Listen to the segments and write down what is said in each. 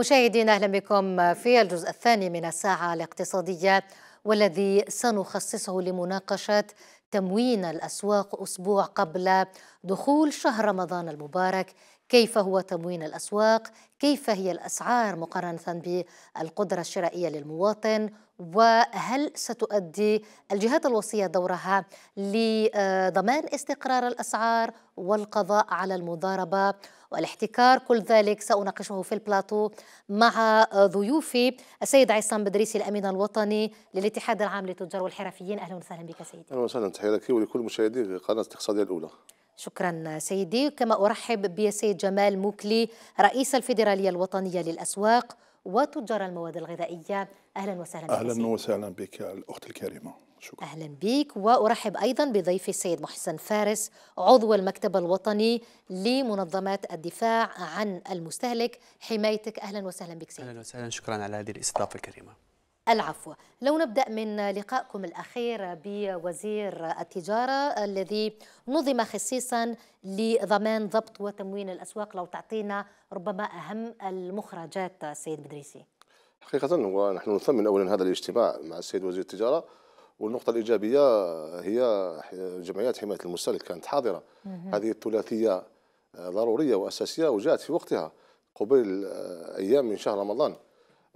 مشاهدينا أهلا بكم في الجزء الثاني من الساعة الاقتصادية والذي سنخصصه لمناقشة تموين الأسواق أسبوع قبل دخول شهر رمضان المبارك كيف هو تموين الأسواق كيف هي الأسعار مقارنة بالقدرة الشرائية للمواطن وهل ستؤدي الجهات الوصية دورها لضمان استقرار الأسعار والقضاء على المضاربة والاحتكار كل ذلك سأناقشه في البلاطو مع ضيوفي السيد عصام بدريسي الأمين الوطني للاتحاد العام للتجار والحرفيين أهلا وسهلا بك سيدي أهلا وسهلا تحياتي ولكل مشاهدي قناة الاقتصادية الأولى شكرا سيدي كما أرحب بسيد جمال موكلي رئيس الفيدرالية الوطنية للأسواق وتجار المواد الغذائية أهلا وسهلا بك أهلا وسهلا بك الأخت الكريمة شكرا أهلا بك وأرحب أيضا بضيفي السيد محسن فارس عضو المكتب الوطني لمنظمات الدفاع عن المستهلك حمايتك أهلا وسهلا بك سيد أهلا وسهلا شكرا على هذه الاستضافة الكريمة العفو لو نبدأ من لقائكم الأخير بوزير التجارة الذي نظم خصيصا لضمان ضبط وتموين الأسواق لو تعطينا ربما أهم المخرجات سيد بدريسي حقيقة ونحن نثمن أولا هذا الاجتماع مع السيد وزير التجارة والنقطة الإيجابية هي جمعيات حماية المستهلك كانت حاضرة هذه الثلاثية ضرورية وأساسية وجاءت في وقتها قبل أيام من شهر رمضان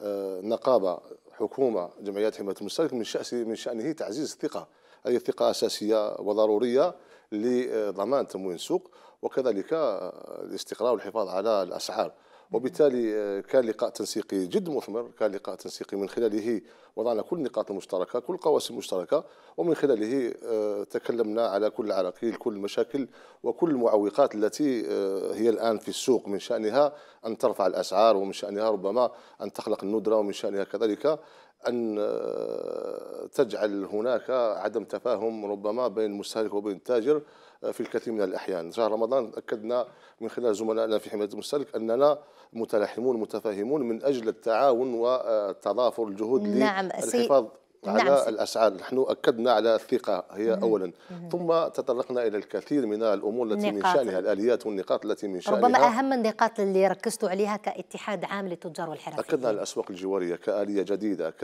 آه، نقابة حكومه جمعيه حمايه المشترك من شأنه من شانه تعزيز الثقه هذه ثقه اساسيه وضروريه لضمان تموين السوق وكذلك الاستقرار والحفاظ على الاسعار وبالتالي آه، كان لقاء تنسيقي جد مثمر كان لقاء تنسيقي من خلاله وضعنا كل النقاط المشتركه كل القواسم المشتركه ومن خلاله آه، تكلمنا على كل العراقيل كل المشاكل وكل المعوقات التي آه، هي الان في السوق من شانها ان ترفع الاسعار ومن شانها ربما ان تخلق الندره ومن شانها كذلك ان تجعل هناك عدم تفاهم ربما بين المستهلك وبين التاجر في الكثير من الأحيان شهر رمضان أكدنا من خلال زملائنا في حماية المستهلك أننا متلاحمون متفاهمون من أجل التعاون والتضافر الجهود نعم للحفاظ على نعم الاسعار نحن اكدنا على الثقه هي مم. اولا مم. ثم تطرقنا الى الكثير من الامور التي من شانها الاليات والنقاط التي من شانها ربما اهم النقاط اللي ركزتوا عليها كاتحاد عام للتجار والحرفيين اكدنا على الاسواق الجواريه كاليه جديده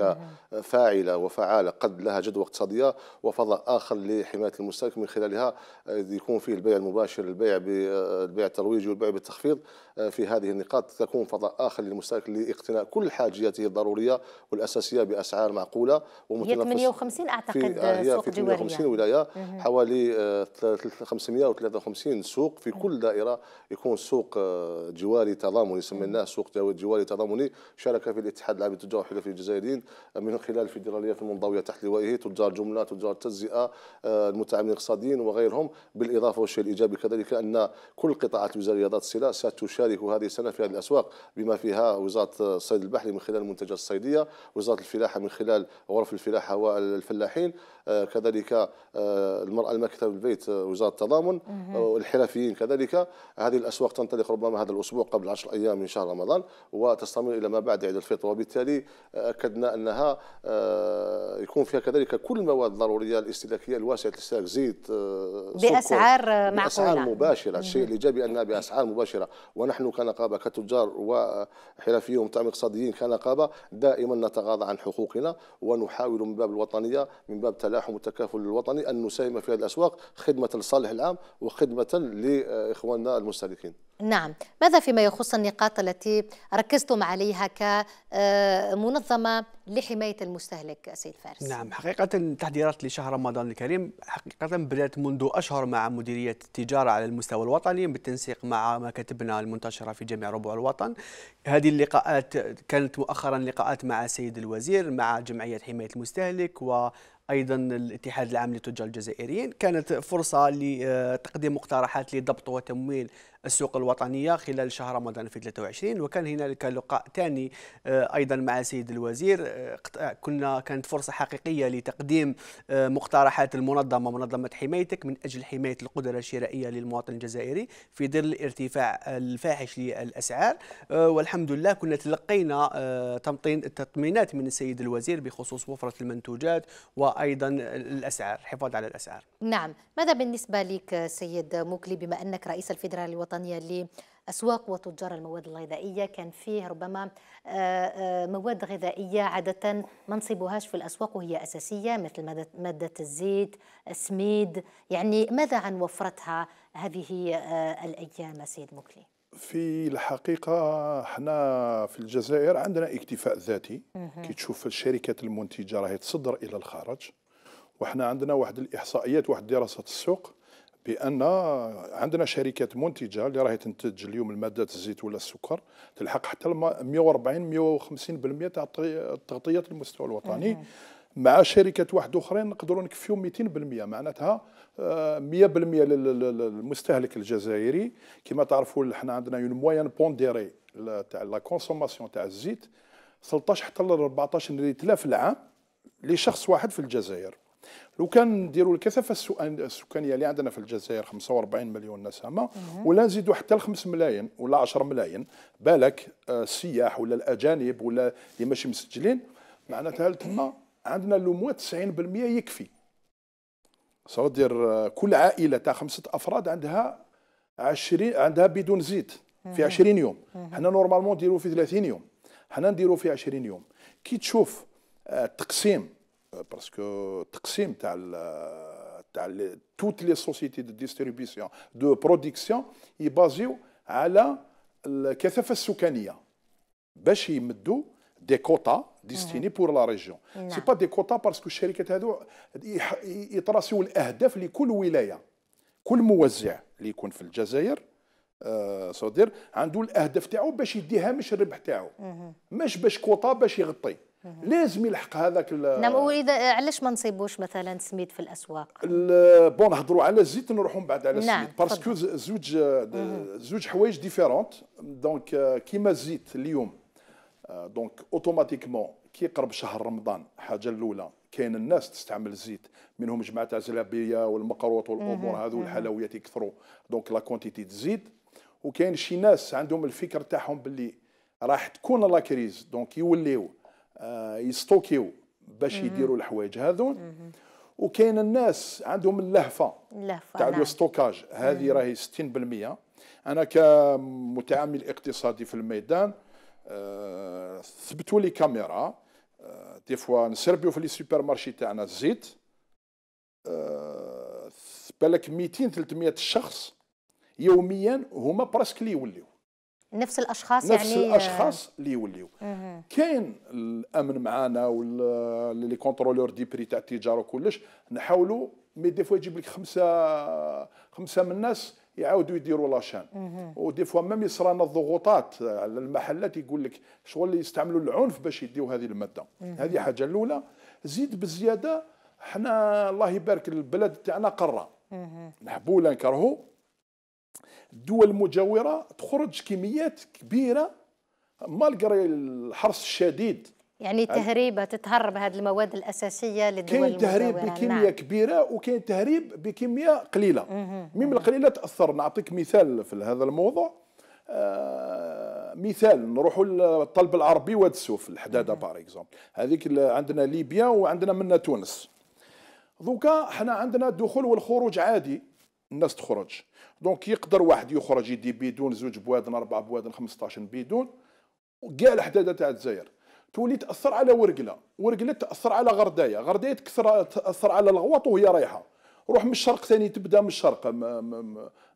كفاعله وفعاله قد لها جدوى اقتصاديه وفضاء اخر لحمايه المستهلك من خلالها يكون فيه البيع المباشر البيع بالبيع الترويجي والبيع بالتخفيض في هذه النقاط تكون فضاء آخر للمستهلك لاقتناء كل حاجياته الضرورية والأساسية بأسعار معقولة ومتنافسة هي 58 أعتقد في آه، هي في 58 ولاية حوالي 553 سوق في آه، كل دائرة يكون سوق آه، جواري تضامني سميناه سوق جواري تضامني شارك في الاتحاد العام للتجار في الجزائريين من خلال الفيدراليات المنضوية تحت لوائه تجار جملة تجار تجزئة المتعاملين الاقتصاديين وغيرهم بالإضافة والشيء الإيجابي كذلك أن كل قطاعات الوزاريه ذات الصله ستشارك التاريخ هذه السنة في هذه الأسواق بما فيها وزارة الصيد البحري من خلال المنتجات الصيدية وزارة الفلاحة من خلال غرف الفلاحة والفلاحين آه، كذلك آه، المرأة المكتب البيت آه، وزارة التضامن والحرفيين كذلك هذه الأسواق تنطلق ربما هذا الأسبوع قبل 10 أيام من شهر رمضان وتستمر إلى ما بعد عيد الفطر وبالتالي أكدنا أنها يكون فيها كذلك كل المواد الضرورية الاستهلاكية الواسعة الاستهلاك زيت بأسعار معقولة بأسعار مباشرة الشيء الإيجابي أنها بأسعار مباشرة ونحن كنقابة كتجار وحرفيين ومتعم اقتصاديين كنقابة دائما نتغاضى عن حقوقنا ونحاول من باب الوطنية من باب تلاحم والتكافل الوطني أن نساهم في هذه الأسواق خدمة للصالح العام وخدمة لإخواننا المستهلكين نعم ماذا فيما يخص النقاط التي ركزتم عليها كمنظمة لحماية المستهلك سيد فارس نعم حقيقة التحضيرات لشهر رمضان الكريم حقيقة بدأت منذ أشهر مع مديرية التجارة على المستوى الوطني بالتنسيق مع مكاتبنا المنتشرة في جميع ربوع الوطن هذه اللقاءات كانت مؤخرا لقاءات مع السيد الوزير مع جمعية حماية المستهلك و ايضا الاتحاد العام للتجار الجزائريين كانت فرصه لتقديم آه، مقترحات لضبط وتمويل السوق الوطنية خلال شهر رمضان في 23 وكان هنالك لقاء ثاني آه، أيضا مع السيد الوزير آه، آه، كنا كانت فرصة حقيقية لتقديم مقترحات المنظمة منظمة حمايتك من أجل حماية القدرة الشرائية للمواطن الجزائري في ظل الارتفاع الفاحش للأسعار والحمد لله كنا تلقينا تمطين تطمينات من السيد الوزير بخصوص وفرة المنتوجات وأيضا الأسعار الحفاظ على الأسعار نعم ماذا بالنسبة لك سيد موكلي بما أنك رئيس الفيدرالي الوطني الوطنية لأسواق وتجار المواد الغذائية كان فيه ربما آه، آه، مواد غذائية عادة ما نصيبوهاش في الأسواق وهي أساسية مثل مادة الزيت السميد يعني ماذا عن وفرتها هذه آه، الأيام سيد مكلي؟ في الحقيقة احنا في الجزائر عندنا اكتفاء ذاتي كي تشوف الشركات المنتجة راهي تصدر إلى الخارج وحنا عندنا واحد الإحصائيات واحد دراسة السوق بان عندنا شركات منتجه اللي راهي تنتج اليوم الماده الزيت ولا السكر تلحق حتى 140 150% تاع تغطيه المستوى الوطني مع شركات واحد اخرين نقدروا نكفيو 200% معناتها 100% آه، للمستهلك الجزائري كما تعرفوا حنا عندنا اون موين بونديري تاع لا كونسوماسيون تاع الزيت 13 حتى ل 14 ريتلا في العام لشخص واحد في الجزائر لو كان نديروا الكثافه السكانيه اللي عندنا في الجزائر 45 مليون نسمه ولا نزيدوا حتى ل 5 ملايين ولا 10 ملايين بالك آه، السياح ولا الاجانب ولا اللي ماشي مسجلين معناتها تما عندنا لو 90% يكفي دير آه، كل عائله تاع خمسه افراد عندها 20 عندها بدون زيت في 20 يوم حنا نورمالمون نديروا في 30 يوم حنا نديروا في 20 يوم كي تشوف آه، التقسيم باسكو التقسيم تاع تاع توت لي سوسيتي دو ديستريبيسيون دو برودكسيون يبازيو على الكثافه السكانيه باش يمدوا دي كوتا ديستيني بور لا ريجيون سي با دي كوتا باسكو الشركات هذو يتراسيو الاهداف لكل ولايه كل موزع اللي يكون في الجزائر آه، صدير عنده الاهداف تاعو باش يدي هامش الربح تاعو مش باش كوطا باش يغطي لازم يلحق هذاك نعم واذا علاش ما نصيبوش مثلا سميد في الاسواق بون نهضروا على الزيت نروحوا من بعد على نعم، السميد نعم باسكو زوج آه، زوج حوايج ديفيرونت دونك آه، كيما الزيت اليوم دونك اوتوماتيكمون كي قرب شهر رمضان حاجه الاولى كاين الناس تستعمل الزيت منهم جماعه تاع زلابيه والمقروط والامور هذو الحلويات يكثروا دونك لا كونتيتي تزيد وكاين شي ناس عندهم الفكر تاعهم باللي راح تكون لا كريز دونك يوليو آه، يستوكيو باش يديروا الحوايج هذون وكاين الناس عندهم اللهفه اللهفه تاع نعم. ستوكاج هذه راهي 60% انا كمتعامل اقتصادي في الميدان أه ثبتوا لي كاميرا أه دي فوا نسربيو في لي سوبر مارشي تاعنا الزيت أه بالك 200 300 شخص يوميا هما براسك لي يوليو نفس الاشخاص نفس يعني نفس آه، الاشخاص اللي يوليو كاين الامن معانا واللي كونترولور دي بري تاع التجاره وكلش نحاولوا مي دي فوا يجيب لك خمسه خمسه من الناس يعاودوا يديروا لاشان ودي فوا ميم يصرانا الضغوطات على المحلات يقول لك شغل يستعملوا العنف باش يديوا هذه الماده هذه حاجه الاولى زيد بالزياده حنا الله يبارك البلد تاعنا قاره نحبوا ولا نكرهوا الدول المجاوره تخرج كميات كبيره مالغري الحرص الشديد يعني تهريب تتهرب هذه المواد الاساسيه للدول كاين تهريب نعم. بكميه نعم. كبيره وكاين تهريب بكميه قليله من القليله تاثر نعطيك مثال في هذا الموضوع آه مثال نروحوا للطلب العربي واد السوف الحداده باغ اكزومبل هذيك عندنا ليبيا وعندنا منا تونس دوكا حنا عندنا الدخول والخروج عادي الناس تخرج دونك يقدر واحد يخرج يدي بيدون زوج بوادن اربع بوادن 15 بيدون كاع الحداده تاع الجزائر تولي تاثر على ورقله ورقله تاثر على غردايه غردايه تكسر تاثر على الغوط وهي رايحه روح من الشرق ثاني تبدا من الشرق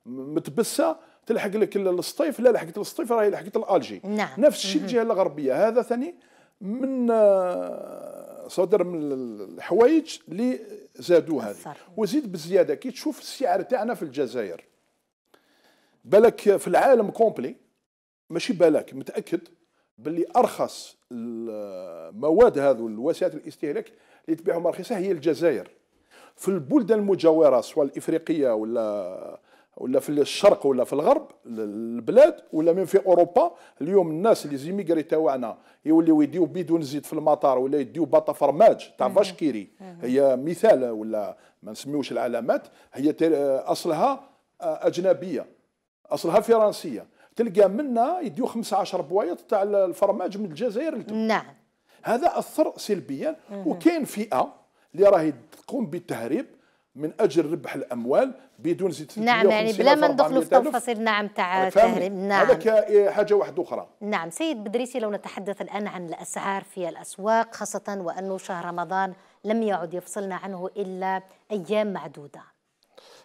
متبسه تلحق لك السطيف لا لحقت السطيف راهي لحقت الالجي نعم. نفس الشيء الجهه الغربيه هذا ثاني من آه، صدر من الحوايج اللي زادوها هذه وزيد بالزياده كي تشوف السعر تاعنا في الجزائر بالك في العالم كومبلي ماشي بالك متاكد باللي ارخص المواد هذو الوسائل الاستهلاك اللي تبيعهم رخيصه هي الجزائر في البلدان المجاوره سواء الافريقيه ولا ولا في الشرق ولا في الغرب البلاد ولا من في اوروبا اليوم الناس اللي زيميغري تاعنا يوليو يديو بيدون زيت في المطار ولا يديو باطا فرماج تاع فاشكيري هي مثال ولا ما نسميوش العلامات هي اصلها آه، اجنبيه اصلها فرنسيه تلقى منا يديو 15 بوايط تاع الفرماج من الجزائر نعم هذا اثر سلبيا وكاين فئه اللي راهي تقوم بالتهريب من اجل ربح الاموال بدون زيت نعم يعني بلا ما ندخلوا في تفاصيل نعم تاع تهريب نعم هذاك حاجه واحده اخرى نعم سيد بدريسي لو نتحدث الان عن الاسعار في الاسواق خاصه وانه شهر رمضان لم يعد يفصلنا عنه الا ايام معدوده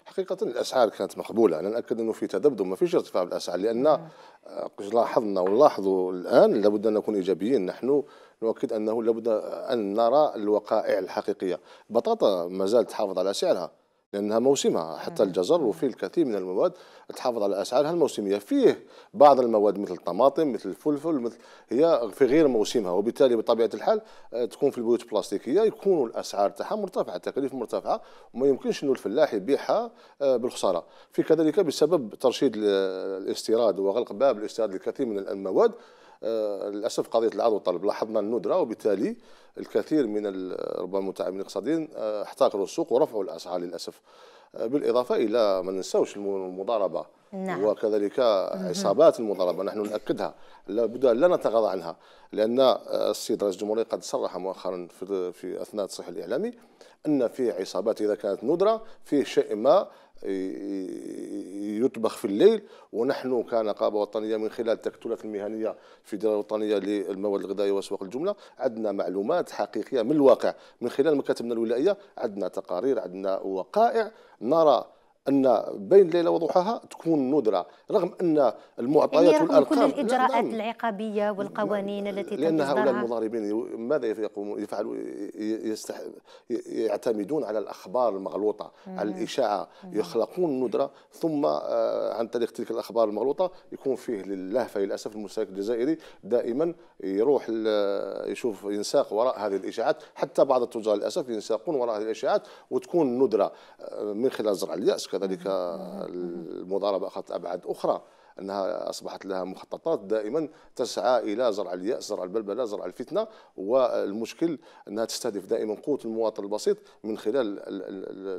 حقيقة الأسعار كانت مقبولة أنا نأكد أنه في تذبذب ما فيش ارتفاع بالأسعار لأن لاحظنا ونلاحظوا الآن لابد أن نكون إيجابيين نحن نؤكد انه لابد ان نرى الوقائع الحقيقيه البطاطا ما زالت تحافظ على سعرها لانها موسمها حتى الجزر وفي الكثير من المواد تحافظ على اسعارها الموسميه فيه بعض المواد مثل الطماطم مثل الفلفل مثل هي في غير موسمها وبالتالي بطبيعه الحال آه، تكون في البيوت البلاستيكيه يكون الاسعار تاعها مرتفعه التكاليف مرتفعه وما يمكنش انه الفلاح يبيعها آه، بالخساره في كذلك بسبب ترشيد الاستيراد وغلق باب الاستيراد للكثير من المواد آه، للاسف قضيه العرض والطلب لاحظنا الندره وبالتالي الكثير من ربما المتعاملين الاقتصاديين آه، احتكروا السوق ورفعوا الاسعار للاسف آه، بالاضافه الى ما ننساوش المضاربه نعم. وكذلك عصابات المضاربه نحن ناكدها لابد لا نتغاضى عنها لان السيد رئيس الجمهوريه قد صرح مؤخرا في, اثناء الصحيح الاعلامي ان في عصابات اذا كانت ندره فيه شيء ما يطبخ في الليل ونحن كنقابه وطنيه من خلال التكتلات المهنيه في الفيدراليه الوطنيه للمواد الغذائيه واسواق الجمله عندنا معلومات حقيقيه من الواقع من خلال مكاتبنا الولائيه عندنا تقارير عندنا وقائع نرى ان بين ليله وضحاها تكون ندره رغم ان المعطيات يعني والارقام كل الاجراءات نعم. العقابيه والقوانين التي لان هؤلاء المضاربين ماذا يقومون يفعلون يستح... يعتمدون على الاخبار المغلوطه مم. على الاشاعه يخلقون ندره ثم آه، عن طريق تلك الاخبار المغلوطه يكون فيه للهفه للاسف المستهلك الجزائري دائما يروح يشوف ينساق وراء هذه الاشاعات حتى بعض التجار للاسف ينساقون وراء هذه الاشاعات وتكون ندره آه، من خلال زرع الياس كذلك المضاربه اخذت ابعاد اخرى انها اصبحت لها مخططات دائما تسعى الى زرع الياس، زرع البلبله، زرع الفتنه والمشكل انها تستهدف دائما قوه المواطن البسيط من خلال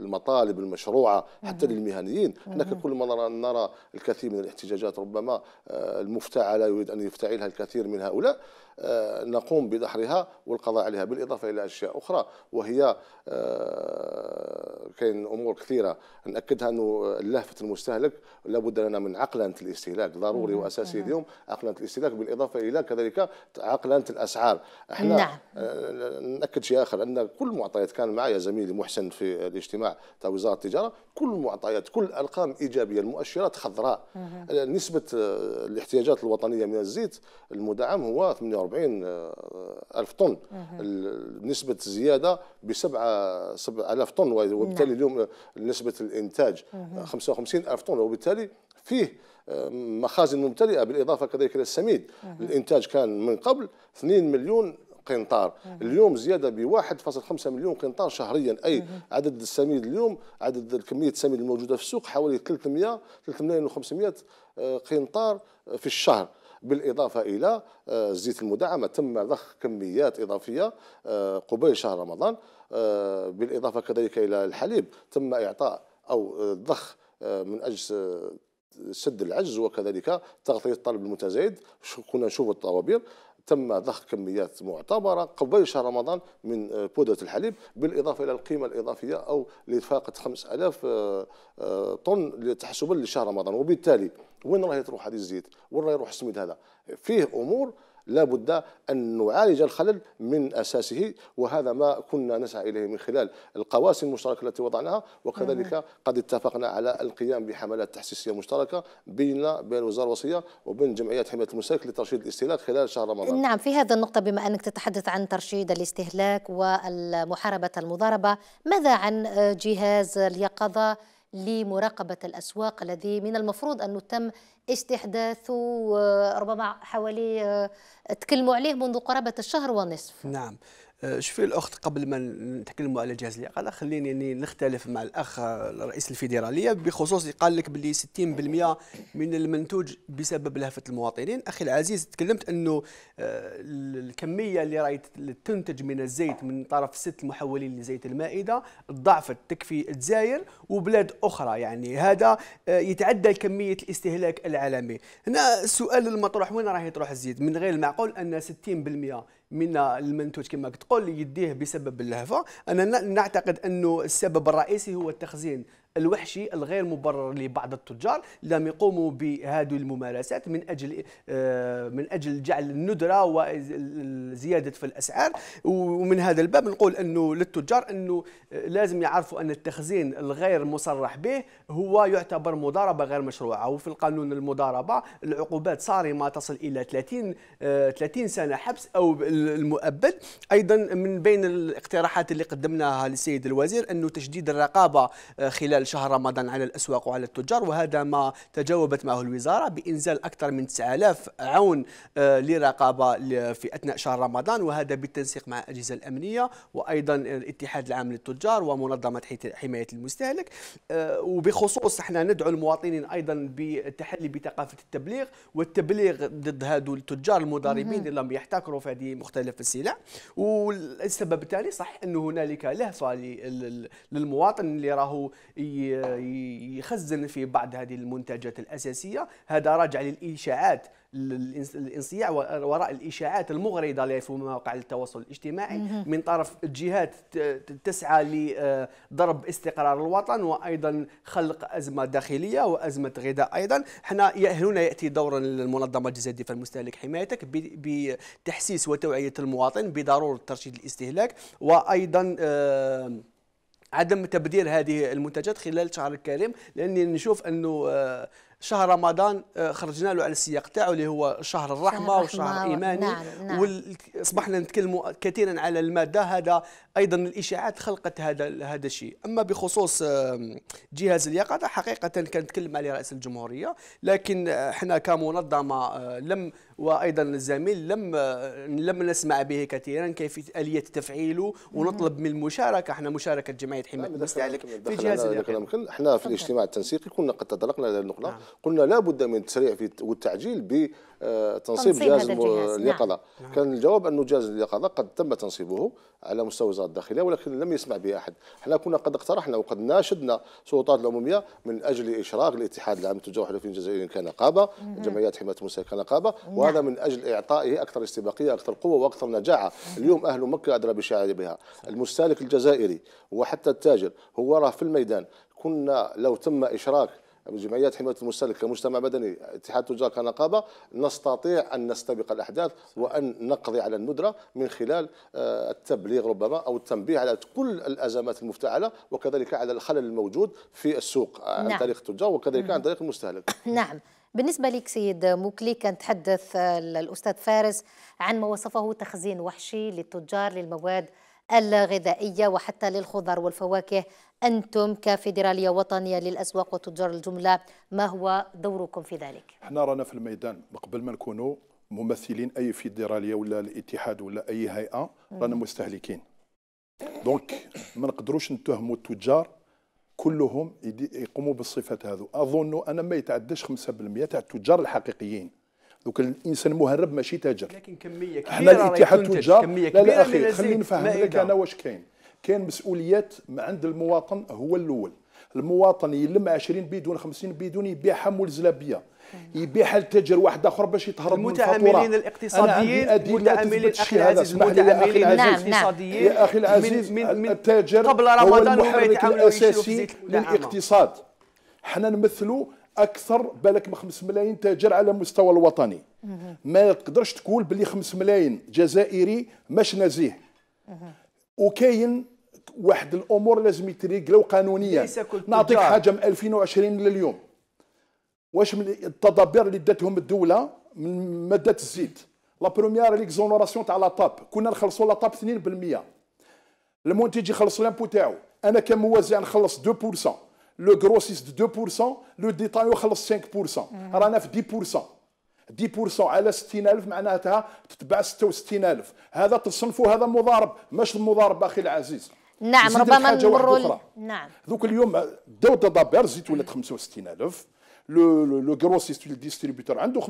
المطالب المشروعه حتى للمهنيين، احنا كل ما نرى الكثير من الاحتجاجات ربما آه، المفتعله يريد ان يفتعلها الكثير من هؤلاء آه، نقوم بدحرها والقضاء عليها بالاضافه الى اشياء اخرى وهي آه، كاين امور كثيره ناكدها انه لهفه المستهلك لابد لنا من عقلنه الاستهلاك ضروري واساسي اليوم عقلنه الاستهلاك بالاضافه الى كذلك عقلنه الاسعار احنا نعم. آه، ناكد شيء اخر ان كل المعطيات كان معي زميلي محسن في الاجتماع تاع وزاره التجاره كل المعطيات كل الارقام ايجابيه المؤشرات خضراء نسبه الاحتياجات الوطنيه من الزيت المدعم هو 140 آه، ألف طن نسبة الزيادة ب 7000 طن وبالتالي نعم. اليوم آه، نسبة الإنتاج 55 آه، ألف طن وبالتالي فيه مخازن ممتلئة بالإضافة كذلك إلى السميد الإنتاج كان من قبل 2 مليون قنطار اليوم زياده ب 1.5 مليون قنطار شهريا اي عدد السميد اليوم عدد كميه السميد الموجوده في السوق حوالي 300 300 و 500 قنطار في الشهر بالاضافه الى الزيت آه، المدعم تم ضخ كميات اضافيه آه، قبيل شهر رمضان آه، بالاضافه كذلك الى الحليب تم اعطاء او ضخ من اجل سد العجز وكذلك تغطيه الطلب المتزايد كنا نشوف الطوابير تم ضخ كميات معتبرة قبل شهر رمضان من آه، بودرة الحليب بالإضافة إلى القيمة الإضافية أو لفاقة 5000 آه، آه، طن تحسبا لشهر رمضان وبالتالي وين راهي تروح هذه الزيت وين راهي يروح السميد هذا فيه أمور لابد أن نعالج الخلل من أساسه وهذا ما كنا نسعى إليه من خلال القواسم المشتركة التي وضعناها وكذلك قد اتفقنا على القيام بحملات تحسيسية مشتركة بيننا بين الوزارة الوصية وبين جمعيات حماية المستهلك لترشيد الاستهلاك خلال شهر رمضان نعم في هذا النقطة بما أنك تتحدث عن ترشيد الاستهلاك ومحاربة المضاربة ماذا عن جهاز اليقظة لمراقبة الأسواق الذي من المفروض أنه تم استحداثه آه، ربما حوالي آه، تكلموا عليه منذ قرابة الشهر ونصف نعم شوفي الاخت قبل ما نتكلموا على جهاز الاقاله خليني يعني نختلف مع الاخ رئيس الفيدراليه بخصوص قال لك باللي 60% من المنتوج بسبب لهفه المواطنين اخي العزيز تكلمت انه آه، الكميه اللي راهي تنتج من الزيت من طرف ست محولين لزيت المائده ضعفت تكفي الجزائر وبلاد اخرى يعني هذا آه، يتعدى كميه الاستهلاك العالمي هنا السؤال المطروح وين راهي تروح الزيت من غير المعقول ان 60% من المنتوج كما تقول يديه بسبب اللهفه انا نعتقد انه السبب الرئيسي هو التخزين الوحشي الغير مبرر لبعض التجار لم يقوموا بهذه الممارسات من اجل آه، من اجل جعل الندره وزياده في الاسعار ومن هذا الباب نقول انه للتجار انه لازم يعرفوا ان التخزين الغير مصرح به هو يعتبر مضاربه غير مشروعه وفي القانون المضاربه العقوبات صارمه تصل الى 30 30 آه، سنه حبس او المؤبد ايضا من بين الاقتراحات اللي قدمناها للسيد الوزير انه تشديد الرقابه آه، خلال خلال شهر رمضان على الأسواق وعلى التجار وهذا ما تجاوبت معه الوزارة بإنزال أكثر من 9000 عون آه، لرقابة في أثناء شهر رمضان وهذا بالتنسيق مع الأجهزة الأمنية وأيضا الاتحاد العام للتجار ومنظمة حماية المستهلك آه، وبخصوص احنا ندعو المواطنين أيضا بالتحلي بثقافة التبليغ والتبليغ ضد هذو التجار المضاربين اللي لم يحتكروا في هذه مختلف السلع والسبب الثاني صح أنه هنالك لهفة للمواطن اللي راهو يخزن في بعض هذه المنتجات الأساسية هذا راجع للإشاعات الانصياع وراء الاشاعات المغرضه اللي في مواقع التواصل الاجتماعي من طرف جهات تسعى لضرب آه، استقرار الوطن وايضا خلق ازمه داخليه وازمه غذاء ايضا حنا هنا ياتي دور المنظمه الجزائريه الدفاع المستهلك حمايتك بتحسيس وتوعيه المواطن بضروره ترشيد الاستهلاك وايضا آه، عدم تبذير هذه المنتجات خلال الشهر الكريم لاني نشوف انه آه، شهر رمضان آه، خرجنا له على السياق تاعو اللي هو شهر الرحمه وشهر الايماني نعم نعم واصبحنا نتكلموا كثيرا على الماده هذا ايضا الاشاعات خلقت هذا هذا الشيء اما بخصوص جهاز اليقظه حقيقه كان تكلم عليه رئيس الجمهوريه لكن آه، احنا كمنظمه لم وايضا الزميل لم لم نسمع به كثيرا كيف اليه تفعيله ونطلب من المشاركه احنا مشاركه جمعيه حمايه المستهلك في جهاز احنا في الاجتماع التنسيقي كنا قد تطرقنا لهذه النقطه نعم. قلنا لابد من التسريع والتعجيل ب تنصيب جهاز اليقظه نعم. نعم. كان الجواب انه جهاز اليقظه قد تم تنصيبه على مستوى وزاره الداخليه ولكن لم يسمع به احد احنا كنا قد اقترحنا وقد ناشدنا السلطات العموميه من اجل اشراك الاتحاد العام للتجار والحلفيين الجزائريين كنقابه جمعيات حمايه المساء كنقابه نعم. وهذا من اجل اعطائه اكثر استباقيه اكثر قوه واكثر نجاعه اليوم اهل مكه ادرى بها المستهلك الجزائري وحتى التاجر هو راه في الميدان كنا لو تم اشراك جمعيات حمايه المستهلك كمجتمع مدني اتحاد التجار كنقابه نستطيع ان نستبق الاحداث وان نقضي على الندره من خلال آه، التبليغ ربما او التنبيه على كل الازمات المفتعله وكذلك على الخلل الموجود في السوق عن نعم. طريق التجار وكذلك عن طريق المستهلك نعم بالنسبة لك سيد موكلي كان تحدث آه، الأستاذ فارس عن ما وصفه تخزين وحشي للتجار للمواد الغذائية وحتى للخضر والفواكه أنتم كفيدرالية وطنية للأسواق وتجار الجملة ما هو دوركم في ذلك؟ احنا رانا في الميدان قبل ما نكونوا ممثلين أي فيدرالية ولا الاتحاد ولا أي هيئة رانا مستهلكين دونك ما نقدروش نتهموا التجار كلهم يقوموا بالصفات هذو اظن انا ما يتعداش 5% تاع التجار الحقيقيين دوك الانسان المهرب ماشي تاجر لكن كميه كبيره احنا الاتحاد التجار كمية كبيرة لا لا اخي خليني نفهم لك انا واش كاين كان مسؤوليات عند المواطن هو الاول المواطن يلم 20 بدون 50 بدون يبيعها ملزلبيه يبيعها لتاجر واحد اخر باش يتهرب من الفاتوره المتعاملين الاقتصاديين المتعاملين اخي العزيز المتعاملين نعم، الاقتصاديين يا اخي العزيز من من التاجر قبل رمضان هو المحرك الاساسي للاقتصاد حنا نمثلوا اكثر بالك من 5 ملايين تاجر على المستوى الوطني ما تقدرش تقول بلي 5 ملايين جزائري مش نزيه وكاين واحد الامور لازم يتريقلوا قانونيا نعطيك حاجه من 2020 لليوم واش من التدابير اللي داتهم الدوله من ماده الزيت لا بروميير ليكزونوراسيون تاع لا طاب كنا نخلصوا لا طاب 2% المنتج يخلص لامبو تاعو انا كموزع نخلص 2% لو غروسيست 2% لو ديتاي يخلص 5% رانا في 10% 10% على 60000 معناتها تتبع 66000 هذا تصنفوا هذا مضارب ماش المضارب اخي العزيز نعم ربما نمروا نعم دوك اليوم داو دابير زيت ولات 65000 لو لو غروسيست ديستريبيتور عنده 5%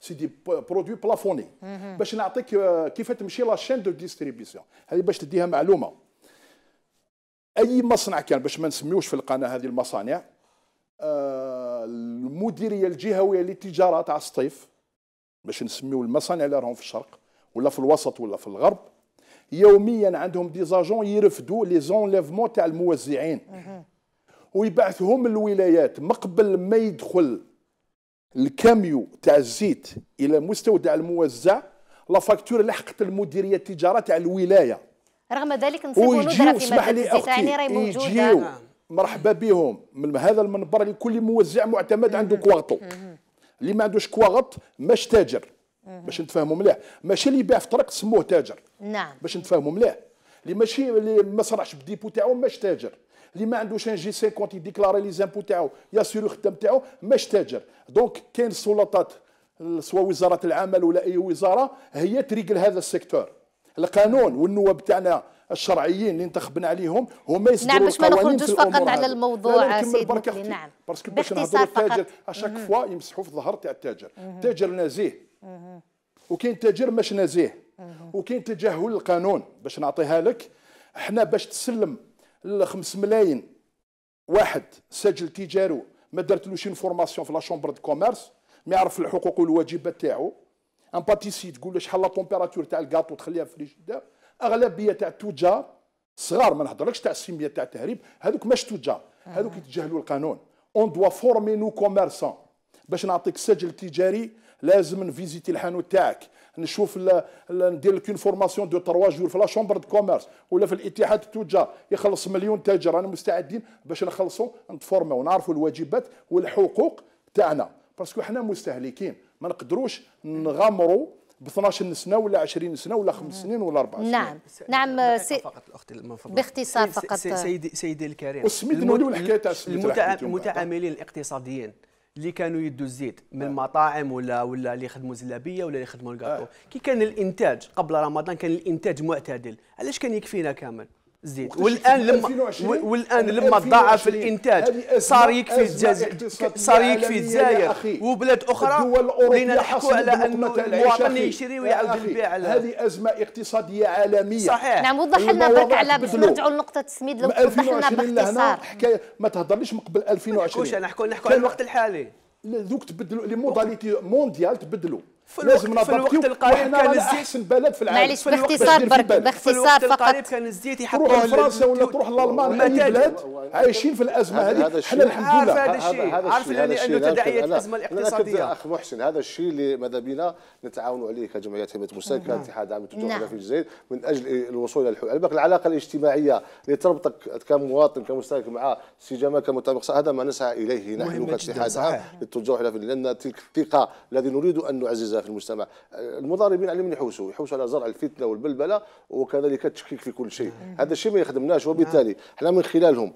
سي دي برودوي بلافوني باش نعطيك آه، كيف تمشي لا شين دو ديستريبيسيون هذه باش تديها معلومه اي مصنع كان باش ما نسميوش في القناه هذه المصانع آه المديريه الجهويه للتجاره تاع الصيف باش نسميو المصانع اللي راهم في الشرق ولا في الوسط ولا في الغرب يوميا عندهم دي زاجون يرفدوا لي زونليفمون تاع الموزعين ويبعثهم الولايات مقبل ما يدخل الكاميو تاع الزيت الى مستودع الموزع لا فاكتور لحقت المديريه التجاره تاع الولايه رغم ذلك نصيبوا ندره في ماده الزيت يعني راهي موجوده نعم. مرحبا بهم من هذا المنبر لكل موزع معتمد عنده كواغطو اللي ما عندوش كواغط ماش تاجر باش نتفاهموا مليح ماشي اللي يبيع في طرق تسموه تاجر نعم باش نتفاهموا مليح اللي ماشي اللي ما صرحش بالديبو تاعو ماش تاجر اللي ما عندوش ان جي 50 يديكلاري لي زامبو تاعو ياسيرو الخدام تاعو ماش تاجر دونك كاين السلطات سواء وزاره العمل ولا اي وزاره هي تريقل هذا السيكتور القانون والنواب تاعنا الشرعيين اللي انتخبنا عليهم هما يصدروا نعم باش ما نخرجوش فقط على الموضوع سيدي نعم باسكو باش نهضروا التاجر اشاك فوا يمسحوا في الظهر تاع التاجر التاجر نزيه وكاين تاجر مش نزيه وكاين تجاهل القانون باش نعطيها لك احنا باش تسلم 5 ملايين واحد سجل تجاره ما درتلوش انفورماسيون في لا شومبر دو كوميرس ما يعرف الحقوق والواجبات تاعو ان باتيسي تقول له شحال لا تومبيراتور تاع الكاطو تخليها في الفريجيدير اغلبيه تاع التجار صغار ما نهضرلكش تاع السيميه تاع التهريب هذوك ماش تجار هذوك يتجاهلوا القانون اون دوا فورمي نو كوميرسون باش نعطيك سجل تجاري لازم نفيزيتي الحانوت تاعك نشوف ندير لك اون فورماسيون دو تروا جور في لا شومبر دو كوميرس ولا في الاتحاد التجار يخلص مليون تاجر انا مستعدين باش نخلصوا نتفورماو ونعرفوا الواجبات والحقوق تاعنا باسكو حنا مستهلكين ما نقدروش نغامروا ب 12 سنه ولا 20 سنه ولا 5 سنين ولا 4 سنين نعم نعم سي... فقط الاخت باختصار فقط سيدي سيدي الكريم وسميت نوليو الحكايه تاع المتعاملين الاقتصاديين اللي كانوا يدوا الزيت من آه. المطاعم ولا ولا اللي يخدموا زلابيه ولا اللي يخدموا الكاطو آه. كي كان الانتاج قبل رمضان كان الانتاج معتدل علاش كان يكفينا كامل زيد والان لما والان لما ضاعف الانتاج صار يكفي الجزائر صار يكفي الجزائر وبلاد اخرى ولينا نحكوا على ان المواطن يشري ويعاود البيع هذه ازمه اقتصاديه عالميه صحيح نعم وضح لنا برك على باش نرجعوا لنقطه السميد لو توضح لنا باختصار حكايه ما تهضرليش من قبل 2020 ما نحكوش نحكوا على الوقت الحالي ذوك تبدلوا لي موداليتي مونديال تبدلوا لازم في الوقت كان الزيت في البلد في العالم معليش باختصار برك باختصار فقط القريب كان الزيت يحطوه تروح لفرنسا ولا تروح لالمان اي بلاد عايشين في الازمه هذه حنا الحمد لله عارف هذا الشيء عارف لانه تداعيات الازمه الاقتصاديه اخ محسن هذا الشيء اللي ماذا بينا نتعاونوا عليه كجمعيات حمايه المستهلك نعم. كاتحاد عام التجاره نعم. في الجزائر من اجل الوصول الى الحل العلاقه الاجتماعيه اللي تربطك كمواطن كمستهلك مع سي جمال كمتابع هذا ما نسعى اليه نحن كاتحاد عام للتجاره لان تلك الثقه الذي نريد ان نعززها الهزه في المجتمع المضاربين عليهم يحوسوا يحوسوا على زرع الفتنه والبلبله وكذلك التشكيك في كل شيء نعم. هذا الشيء ما يخدمناش نعم. وبالتالي احنا من خلالهم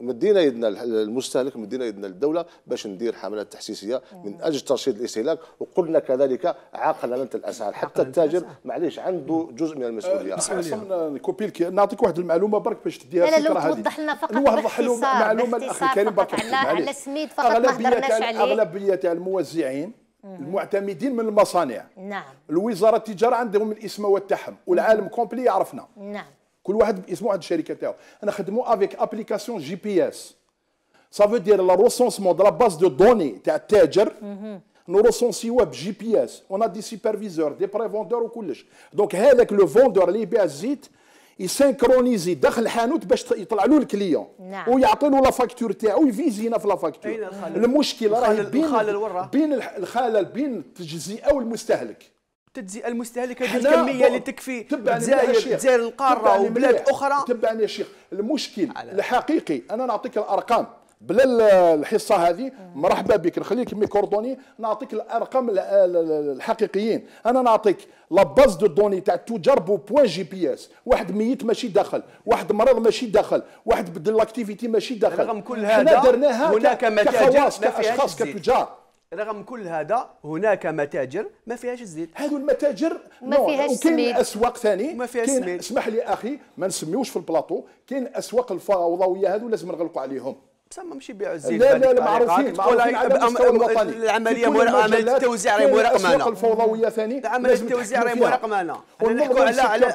مدينا يدنا المستهلك مدينا يدنا الدوله باش ندير حملات تحسيسيه نعم. من اجل ترشيد الاستهلاك وقلنا كذلك انت الاسعار حتى التاجر معليش عنده جزء من المسؤوليه آه، كوبيل كوبيلك نعطيك واحد المعلومه برك باش تديها لا لا توضح لنا فقط نوضح لهم معلومه الاخ الكريم برك على سميد فقط ما هضرناش عليه اغلبيه تاع الموزعين المعتمدين من المصانع نعم الوزاره التجاره عندهم الاسم والتحم والعالم كومبلي يعرفنا نعم كل واحد باسمه عند الشركه تاعو انا خدموا افيك ابليكاسيون جي بي اس سا فو دير لا روسونسمون لا باز دو دوني تاع التاجر نو روسونسيوه بجي بي اس اون دي سوبرفيزور دي بريفوندور وكلش دونك هذاك لو فوندور اللي يبيع الزيت يسينكرونيزي داخل الحانوت باش يطلع له الكليون نعم. ويعطي له لا فاكتور تاعو يفيزينا في لا فاكتور المشكله راهي بين الخلل بين الخلل بين التجزئه والمستهلك التجزئه المستهلك هذه الكميه اللي تكفي الجزائر القاره وبلاد اخرى تبعني يا شيخ المشكل الحقيقي انا نعطيك الارقام بلا الحصه هذه مرحبا بك نخليك مي كوردوني نعطيك الارقام الحقيقيين انا نعطيك لا باز دو دوني تاع جربو بوان جي بي اس واحد ميت ماشي داخل واحد مرض ماشي داخل واحد بدل لاكتيفيتي ماشي داخل رغم كل هذا درناها هناك متاجر كاشخاص كتجار رغم كل هذا هناك متاجر ما فيهاش الزيت هذو المتاجر ما فيهاش كاين اسواق ثاني ما فيهاش اسمح لي اخي ما نسميوش في البلاطو كاين اسواق الفوضويه هذو لازم نغلقوا عليهم تسمى ماشي بيع الزيت لا لا لا معروفين معروفين على العمليه عمليه التوزيع راهي مراقمه الاسواق الفوضويه ثاني العمليه التوزيع راهي مراقمه انا نحكوا على على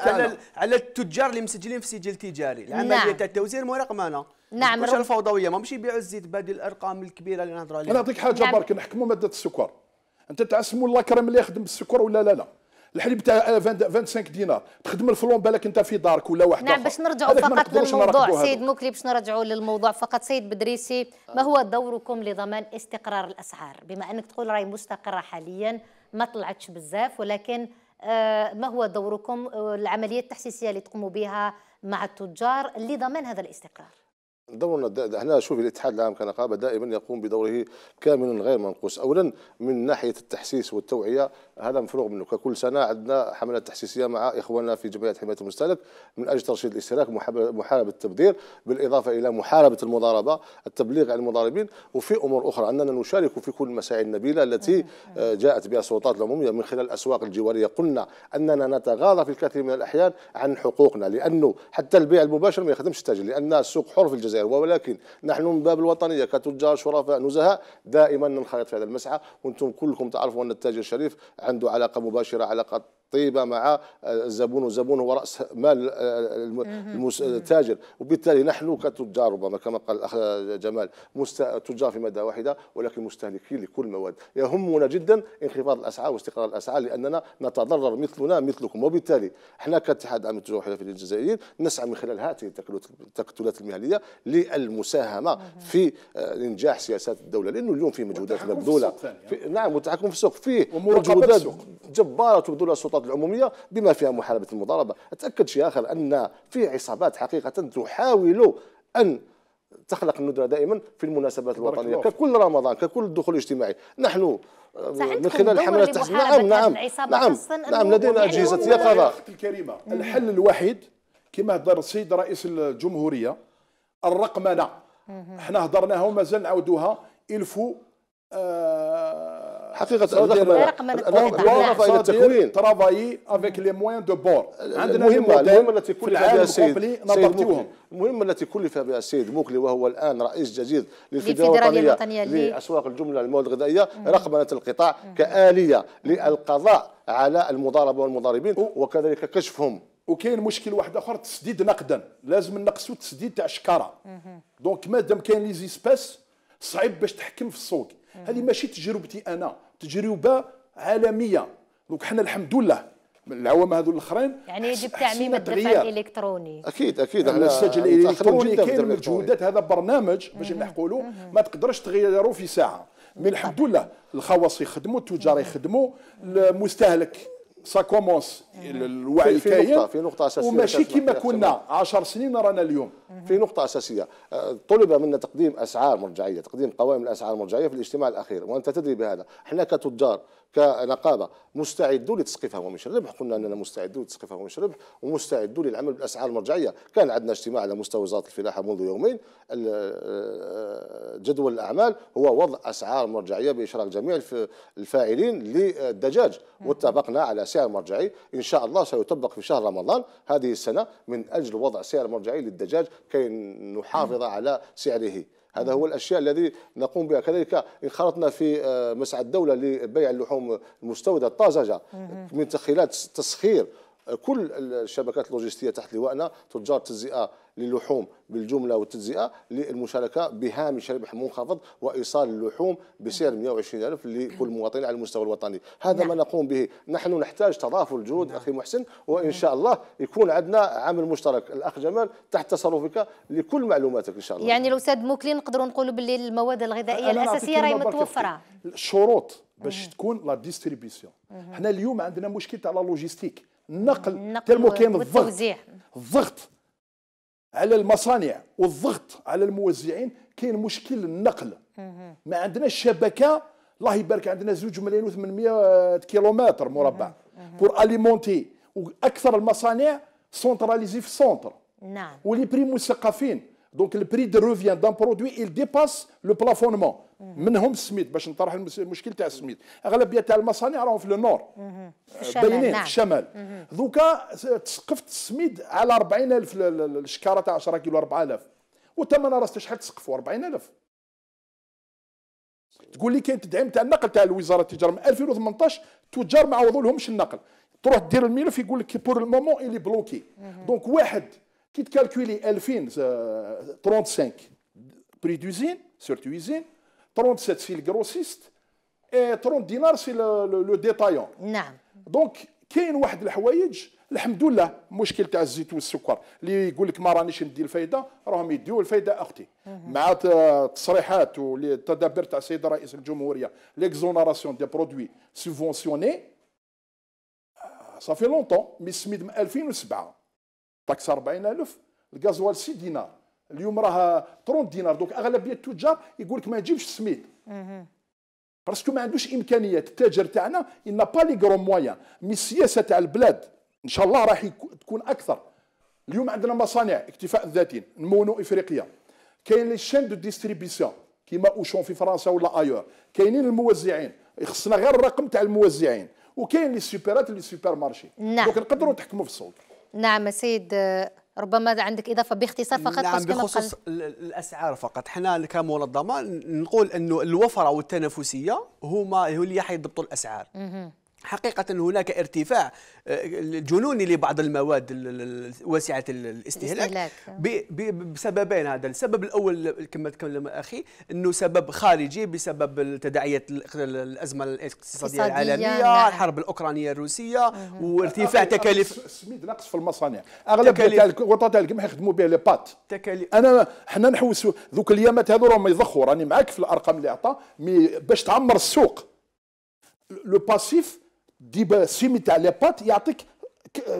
على, التجار اللي مسجلين في سجل تجاري نعم. العمليه تاع التوزيع مراقمه انا نعم مش الفوضويه ما مشي يبيعوا الزيت بهذه الارقام الكبيره اللي نهضروا عليها انا نعطيك حاجه نعم. برك نحكموا ماده السكر انت تعسموا الله كرم اللي يخدم بالسكر ولا لا لا الحليب تاع 25 آه، دينار تخدم الفلون بالك انت في دارك ولا واحد نعم باش نرجعوا فقط للموضوع سيد مكري باش نرجعوا للموضوع فقط سيد بدريسي ما هو دوركم لضمان استقرار الاسعار بما انك تقول راهي مستقره حاليا ما طلعتش بزاف ولكن آه، ما هو دوركم آه، العمليه التحسيسيه اللي تقوموا بها مع التجار لضمان هذا الاستقرار دورنا احنا شوف الاتحاد العام كنقابه دائما يقوم بدوره كامل غير منقوص اولا من ناحيه التحسيس والتوعيه هذا مفروغ منه ككل سنه عندنا حملات تحسيسيه مع اخواننا في جمعيه حمايه المستهلك من اجل ترشيد الاستهلاك محاربه التبذير بالاضافه الى محاربه المضاربه التبليغ عن المضاربين وفي امور اخرى اننا نشارك في كل المساعي النبيله التي آه، جاءت بها السلطات العموميه من خلال الاسواق الجواريه قلنا اننا نتغاضى في الكثير من الاحيان عن حقوقنا لانه حتى البيع المباشر ما يخدمش التاجر لان السوق حر في الجزائر ولكن نحن من باب الوطنيه كتجار شرفاء نزهاء دائما ننخرط في هذا المسعى وانتم كلكم تعرفوا ان التاجر الشريف عنده علاقه مباشره علاقه طيبه مع الزبون آه، والزبون هو راس مال آه، التاجر وبالتالي نحن كتجار ربما كما قال الاخ آه، جمال تجار في مدى واحده ولكن مستهلكين لكل المواد يهمنا جدا انخفاض الاسعار واستقرار الاسعار لاننا نتضرر مثلنا مثلكم وبالتالي احنا كاتحاد عام التجاره في الجزائريين نسعى من خلال هذه التكتلات المهنيه للمساهمه في انجاح سياسات الدوله لانه اليوم في مجهودات مبذوله نعم والتحكم في السوق فيه مجهودات جباره تبذلها السلطات السلطات العموميه بما فيها محاربه المضاربه اتاكد شيء اخر ان في عصابات حقيقه تحاول ان تخلق الندره دائما في المناسبات الوطنيه ككل رمضان ككل الدخول الاجتماعي نحن آه، من خلال الحملات التحسين نعم نعم نعم, نعم لدينا اجهزه يقظه الكريمه الحل الوحيد كما هضر السيد رئيس الجمهوريه الرقمنه احنا هضرناها ومازال نعاودوها الفو آه حقيقه انهم الى التكوين ترافايي افيك لي موان دو بور عندنا المهمه التي كلف بها السيد المهمه التي كلف بها السيد موكلي وهو الان رئيس جديد للفيدراليه الوطنيه لاسواق الجمله المواد الغذائيه رقمنه القطاع كاليه للقضاء على المضاربه والمضاربين وكذلك كشفهم وكاين مشكل واحد اخر تسديد نقدا لازم نقصوا التسديد تاع الشكاره دونك مادام كاين لي زيسباس صعيب باش تحكم في السوق هذه ماشي تجربتي انا تجربه عالميه دونك حنا الحمد لله العوام هذو الاخرين يعني يجب تعميم الدفع الالكتروني اكيد اكيد يعني على السجل الالكتروني كاين مجهودات هذا برنامج باش نحكوا له ما تقدرش تغيره في ساعه من الحمد لله الخواص يخدموا التجار يخدموا المستهلك سا كومونس الوعي كاين في نقطة أساسية وماشي كما كنا 10 سنين رانا اليوم في نقطة أساسية طلب منا تقديم أسعار مرجعية تقديم قوائم الأسعار المرجعية في الاجتماع الأخير وأنت تدري بهذا احنا كتجار كنقابه مستعدون لتسقيف هوام الربح قلنا اننا مستعدون لتسقيف هوام الربح ومستعدون للعمل بالاسعار المرجعيه كان عندنا اجتماع على مستوى وزاره الفلاحه منذ يومين آه، جدول الاعمال هو وضع اسعار مرجعيه باشراك جميع الفاعلين للدجاج واتفقنا على سعر مرجعي ان شاء الله سيطبق في شهر رمضان هذه السنه من اجل وضع سعر مرجعي للدجاج كي نحافظ على سعره هذا هو الاشياء الذي نقوم بها كذلك انخرطنا في آه، مسعى الدوله لبيع اللحوم المستورده الطازجه من خلال تسخير آه، كل الشبكات اللوجستيه تحت لوائنا تجار التجزئه للحوم بالجمله والتجزئه للمشاركه بهامش ربح منخفض وايصال اللحوم بسعر 120 الف لكل مواطن على المستوى الوطني هذا نعم. ما نقوم به نحن نحتاج تضافر جهود نعم. اخي محسن وان شاء الله يكون عندنا عمل مشترك الاخ جمال تحت تصرفك لكل معلوماتك ان شاء الله يعني لو ساد موكلين نقدروا نقولوا باللي المواد الغذائيه الاساسيه راهي متوفره الشروط باش تكون لا ديستريبيسيون حنا اليوم عندنا مشكل تاع لا لوجيستيك النقل تلمو كاين الضغط الضغط على المصانع والضغط على الموزعين كاين مشكل النقل ما عندناش شبكه الله يبارك عندنا زوج ملايين و800 كيلومتر مربع بور اليمونتي واكثر المصانع سونتراليزي في السونتر نعم ولي بريم مثقفين دونك البري دو روفيان دان برودوي il ديباس لو بلافونمون منهم السميد باش نطرح المشكل تاع السميد اغلبيه تاع المصانع راهم في النور باينين في الشمال دوكا تسقفت السميد على 40000 الشكاره تاع 10 كيلو 4000 وثمن راسته شحال تسقفوا 40000 تقول لي كاين تدعيم تاع النقل تاع الوزاره التجاره من 2018 التجار ما عوضوا لهمش النقل تروح دير الملف يقول لك بور المومون اللي بلوكي دونك واحد كي تكالكولي 2000 35 بري دوزين سورت ويزين 37 سي الكروسيست 30 دينار سي لو ديتايون نعم دونك كاين واحد الحوايج الحمد لله مشكل تاع الزيت والسكر اللي يقول لك ما رانيش ندي الفايده راهم يديو الفايده اختي مع التصريحات آه، والتدابير تاع السيد رئيس الجمهوريه ليكزوناراسيون دي برودوي سوفونسيوني صافي لونتون من 2007 طاكس 40000 الغازوال 6 دينار اليوم راه 30 دينار دونك اغلبيه التجار يقول لك ما نجيبش السميد باسكو ما عندوش امكانيات التاجر تاعنا ان با لي غرو مويان مي السياسه تاع البلاد ان شاء الله راح تكون اكثر اليوم عندنا مصانع اكتفاء ذاتي نمونو افريقيا كاين لي شين دو ديستريبيسيون كيما اوشون في فرنسا ولا ايور كاينين الموزعين خصنا غير الرقم تاع الموزعين وكاين لي سوبرات لي سوبر مارشي نعم دونك نقدروا نتحكموا في السوق نعم سيد ربما عندك اضافه باختصار فقط نعم بخصوص الاسعار فقط حنا كمنظمه نقول انه الوفره والتنافسيه هما هو اللي حيضبطوا الاسعار حقيقة هناك ارتفاع آه، جنوني لبعض المواد واسعة الاستهلاك بسببين هذا السبب الأول كما تكلم أخي أنه سبب خارجي بسبب تداعيات الأزمة الاقتصادية العالمية نعم. الحرب الأوكرانية الروسية وارتفاع تكاليف السميد نقص في المصانع أغلب وطاتالك ما يخدموا به لبات تكاليف أنا حنا نحوسوا ذوك اليامات هذو راهم يضخوا راني معاك في الأرقام اللي أعطى باش تعمر السوق لو باسيف ديبا سيميت على بات يعطيك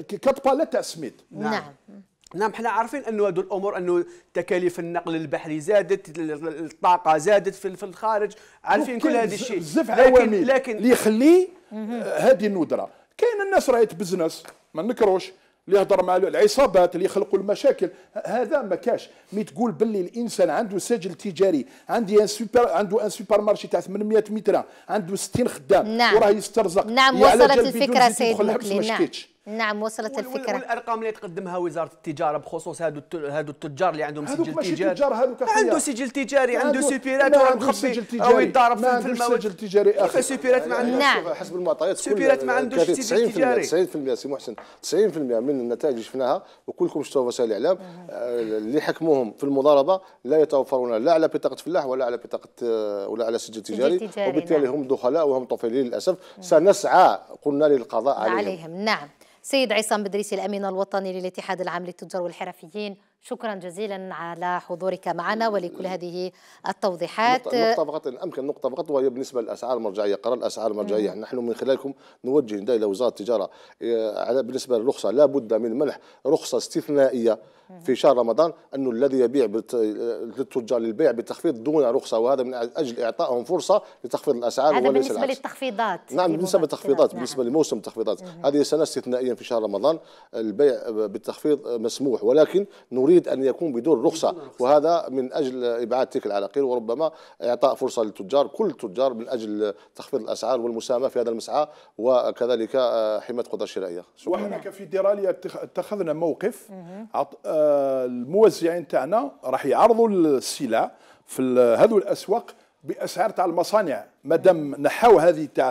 كات بالات تاع سميد نعم, نعم. نعم حنا عارفين انه هذو الامور انه تكاليف النقل البحري زادت الطاقه زادت في الخارج عارفين كل هذا الشيء بزاف عوامل لكن اللي يخلي آه، هذه الندره كاين الناس راهي بزنس ما نكروش اللي يهضر مع العصابات اللي يخلقوا المشاكل هذا ما كاش مي تقول باللي الانسان عنده سجل تجاري عندي ان سوبر عنده ان سوبر مارشي تاع 800 متر عنده 60 خدام نعم. وراه يسترزق نعم وصلت الفكره سيد مكلي نعم نعم وصلت وال الفكره والارقام اللي تقدمها وزاره التجاره بخصوص هادو هادو التجار اللي عندهم سجل تجاري تجار عنده سجل تجاري عنده سيبيرات وراه مخبي او يتضارب في المواد سجل تجاري اخي سيبيرات يعني ما عندوش نعم. حسب المعطيات سيبيرات ما عندوش سجل تجاري 90% سي محسن 90% من النتائج اللي شفناها وكلكم شفتوها في وسائل الاعلام آه، اللي حكموهم في المضاربه لا يتوفرون لا على بطاقه فلاح ولا على بطاقه آه، ولا على سجل تجاري وبالتالي نعم. هم دخلاء وهم طفيلين للاسف سنسعى قلنا للقضاء عليهم نعم سيد عصام بدريسي الأمين الوطني للاتحاد العام للتجار والحرفيين شكرا جزيلا على حضورك معنا ولكل هذه التوضيحات نقطة فقط أمكن نقطة فقط وهي بالنسبة للأسعار المرجعية قرار الأسعار المرجعية نحن من خلالكم نوجه إلى وزارة التجارة آه، على بالنسبة للرخصة لا بد من منح رخصة استثنائية في شهر رمضان أنه الذي يبيع للتجار للبيع بتخفيض دون رخصة وهذا من أجل إعطائهم فرصة لتخفيض الأسعار هذا بالنسبة العكس. للتخفيضات نعم بالنسبة للتخفيضات بالنسبة لموسم التخفيضات نعم. هذه سنه استثنائيا في شهر رمضان البيع بالتخفيض مسموح ولكن نريد يريد أن يكون بدون رخصة وهذا من أجل إبعاد تلك العراقيل وربما إعطاء فرصة للتجار كل التجار من أجل تخفيض الأسعار والمساهمة في هذا المسعى وكذلك آه، حماية القدرة الشرائية وهناك في ديراليا اتخذنا موقف آه، الموزعين تاعنا راح يعرضوا السلع في هذو الأسواق باسعار تاع المصانع ما دام نحاو هذه تاع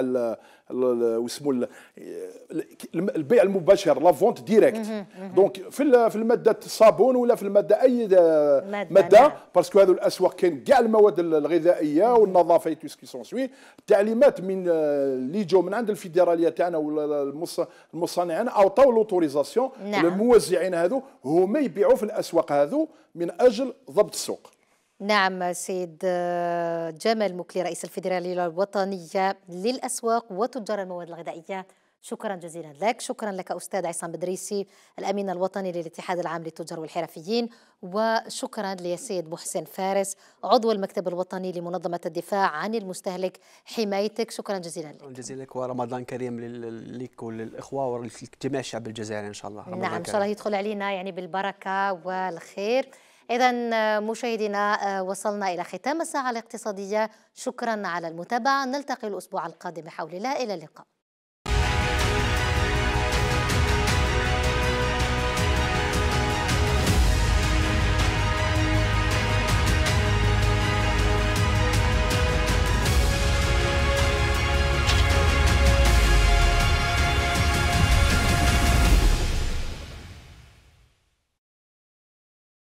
وسمو البيع المباشر لا فونت ديريكت دونك في في الماده الصابون ولا في الماده اي ماده باسكو نعم. هذو الاسواق كاين كاع المواد الغذائيه والنظافه تو سكي سوي التعليمات من آه، اللي جو من عند الفيدراليه تاعنا ولا او طول لوتوريزاسيون للموزعين هذو هما يبيعوا في الاسواق هذو من اجل ضبط السوق نعم سيد آه، جمال مكلي رئيس الفيدرالية الوطنية للأسواق وتجار المواد الغذائية شكرا جزيلا لك شكرا لك أستاذ عصام بدريسي الأمين الوطني للاتحاد العام للتجار والحرفيين وشكرا لسيد محسن فارس عضو المكتب الوطني لمنظمة الدفاع عن المستهلك حمايتك شكرا جزيلا لك شكرا جزيلا لك ورمضان كريم لك وللإخوة ولجميع الشعب الجزائري إن شاء الله رمضان نعم إن شاء الله يدخل علينا يعني بالبركة والخير إذا مشاهدينا آه، وصلنا إلى ختام الساعة الاقتصادية شكرا على المتابعة نلتقي الأسبوع القادم حول الله إلى اللقاء